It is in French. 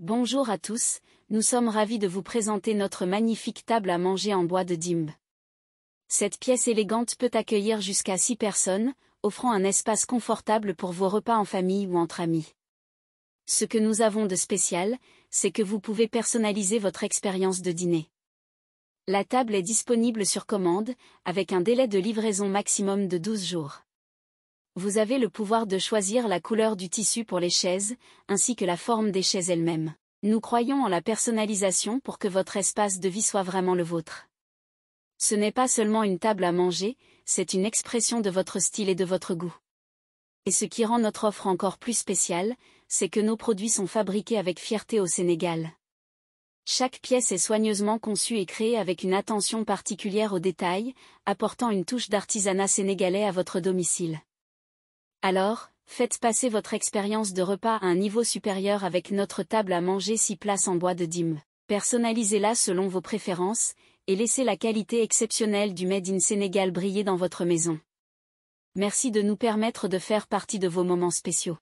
Bonjour à tous, nous sommes ravis de vous présenter notre magnifique table à manger en bois de dîme. Cette pièce élégante peut accueillir jusqu'à 6 personnes, offrant un espace confortable pour vos repas en famille ou entre amis. Ce que nous avons de spécial, c'est que vous pouvez personnaliser votre expérience de dîner. La table est disponible sur commande, avec un délai de livraison maximum de 12 jours vous avez le pouvoir de choisir la couleur du tissu pour les chaises, ainsi que la forme des chaises elles-mêmes. Nous croyons en la personnalisation pour que votre espace de vie soit vraiment le vôtre. Ce n'est pas seulement une table à manger, c'est une expression de votre style et de votre goût. Et ce qui rend notre offre encore plus spéciale, c'est que nos produits sont fabriqués avec fierté au Sénégal. Chaque pièce est soigneusement conçue et créée avec une attention particulière aux détails, apportant une touche d'artisanat sénégalais à votre domicile. Alors, faites passer votre expérience de repas à un niveau supérieur avec notre table à manger 6 places en bois de dîme. Personnalisez-la selon vos préférences, et laissez la qualité exceptionnelle du Made in Sénégal briller dans votre maison. Merci de nous permettre de faire partie de vos moments spéciaux.